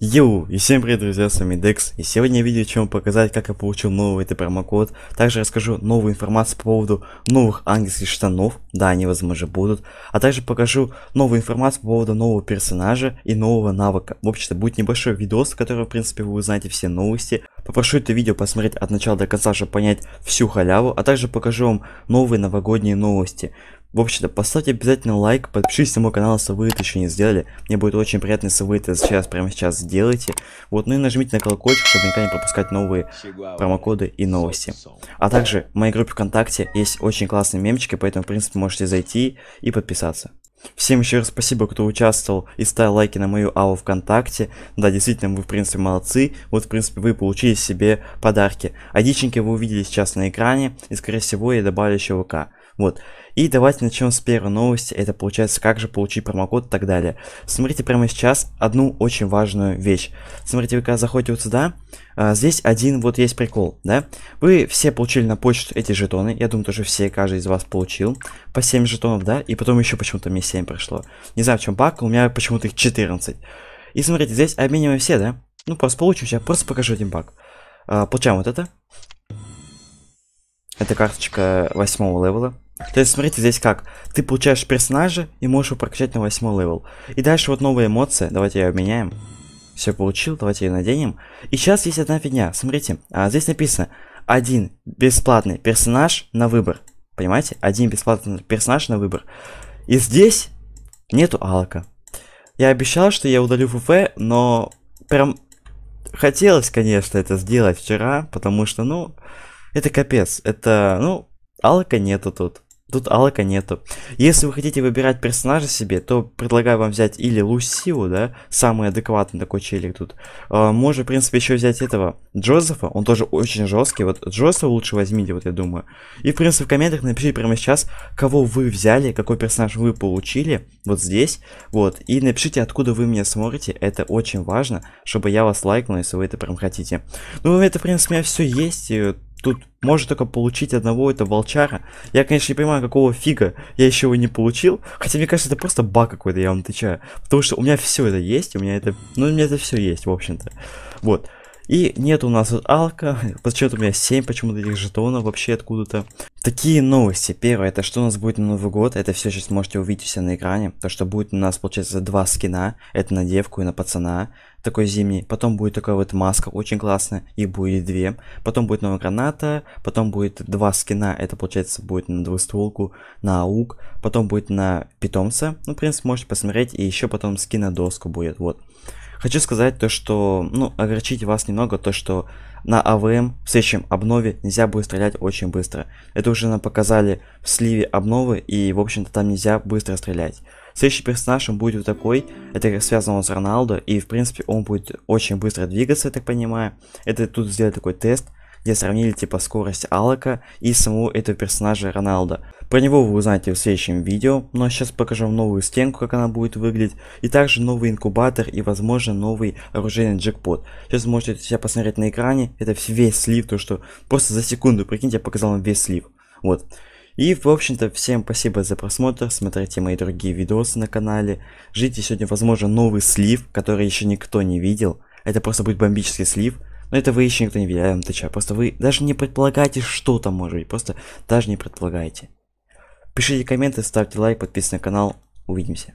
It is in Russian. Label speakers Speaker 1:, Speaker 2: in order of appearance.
Speaker 1: Йоу, и всем привет, друзья, с вами Dex, и сегодня видео чем показать, как я получил новый это промокод. Также расскажу новую информацию по поводу новых ангельских штанов, да, они, возможно, будут. А также покажу новую информацию по поводу нового персонажа и нового навыка. В общем-то, будет небольшой видос, в котором, в принципе, вы узнаете все новости. Попрошу это видео посмотреть от начала до конца, чтобы понять всю халяву, а также покажу вам новые новогодние новости. В общем-то, поставьте обязательно лайк, подпишитесь на мой канал, если вы это еще не сделали. Мне будет очень приятно, если вы это сейчас, прямо сейчас сделаете. Вот, ну и нажмите на колокольчик, чтобы никогда не пропускать новые промокоды и новости. А также в моей группе ВКонтакте есть очень классные мемчики, поэтому, в принципе, можете зайти и подписаться. Всем еще раз спасибо, кто участвовал и ставил лайки на мою АО ВКонтакте. Да, действительно, вы, в принципе, молодцы. Вот, в принципе, вы получили себе подарки. А диченьки вы увидели сейчас на экране, и, скорее всего, я добавлю еще ВК. Вот. И давайте начнем с первой новости. Это получается, как же получить промокод и так далее. Смотрите прямо сейчас одну очень важную вещь. Смотрите, вы когда заходите вот сюда, а, здесь один вот есть прикол, да? Вы все получили на почту эти жетоны. Я думаю, тоже все, каждый из вас получил по 7 жетонов, да? И потом еще почему-то мне 7 пришло. Не знаю, в чем баг, у меня почему-то их 14. И смотрите, здесь обмениваем все, да? Ну, просто получим, я просто покажу один баг. А, получаем вот это. Это карточка восьмого левела. То есть, смотрите, здесь как. Ты получаешь персонажа и можешь его прокачать на 8 левел. И дальше вот новые эмоции Давайте ее меняем Все получил, давайте ее наденем. И сейчас есть одна фигня. Смотрите, а, здесь написано один бесплатный персонаж на выбор. Понимаете? Один бесплатный персонаж на выбор. И здесь нету алка. Я обещал, что я удалю ФФ, но прям хотелось, конечно, это сделать вчера, потому что, ну, это капец. Это, ну, алка нету тут. Тут Алака нету. Если вы хотите выбирать персонажа себе, то предлагаю вам взять или Лусио, да, самый адекватный такой челик тут. А, можно, в принципе, еще взять этого Джозефа, он тоже очень жесткий. Вот Джозефа лучше возьмите, вот я думаю. И, в принципе, в комментах напишите прямо сейчас, кого вы взяли, какой персонаж вы получили, вот здесь, вот. И напишите, откуда вы меня смотрите, это очень важно, чтобы я вас лайкнул, если вы это прям хотите. Ну, это, в принципе, у меня все есть, Тут можно только получить одного этого волчара. Я, конечно, не понимаю, какого фига я еще его не получил. Хотя, мне кажется, это просто баг какой-то, я вам отвечаю. Потому что у меня все это есть, у меня это... Ну, у меня это все есть, в общем-то. Вот. И нет у нас алка. Почему-то у меня 7 почему-то этих жетонов вообще откуда-то. Такие новости. Первое, это что у нас будет на Новый год. Это все сейчас можете увидеть все на экране. То, что будет у нас, получается, два скина. Это на девку и на пацана. Такой зимний. Потом будет такая вот маска, очень классная. И будет две. Потом будет новая граната. Потом будет два скина. Это, получается, будет на двустволку, на аук. Потом будет на питомца. Ну, в принципе, можете посмотреть. И еще потом скин на доску будет. Вот. Хочу сказать то, что, ну, огорчить вас немного, то, что на АВМ в следующем обнове нельзя будет стрелять очень быстро. Это уже нам показали в сливе обновы, и, в общем-то, там нельзя быстро стрелять. Следующий персонаж будет вот такой, это связано он с Роналдо, и, в принципе, он будет очень быстро двигаться, я так понимаю. Это тут сделать такой тест, где сравнили типа скорость Алака и самого этого персонажа Роналда. Про него вы узнаете в следующем видео, но сейчас покажу вам новую стенку, как она будет выглядеть, и также новый инкубатор и возможно новый оружейный джекпот. Сейчас можете себя посмотреть на экране, это весь слив, то что просто за секунду, прикиньте, я показал вам весь слив. Вот. И, в общем-то, всем спасибо за просмотр, смотрите мои другие видосы на канале. Ждите сегодня, возможно, новый слив, который еще никто не видел. Это просто будет бомбический слив. Но это вы еще никто не видел, МТЧ. А. Просто вы даже не предполагаете, что там может быть. Просто даже не предполагаете. Пишите комменты, ставьте лайк, подписывайтесь на канал. Увидимся.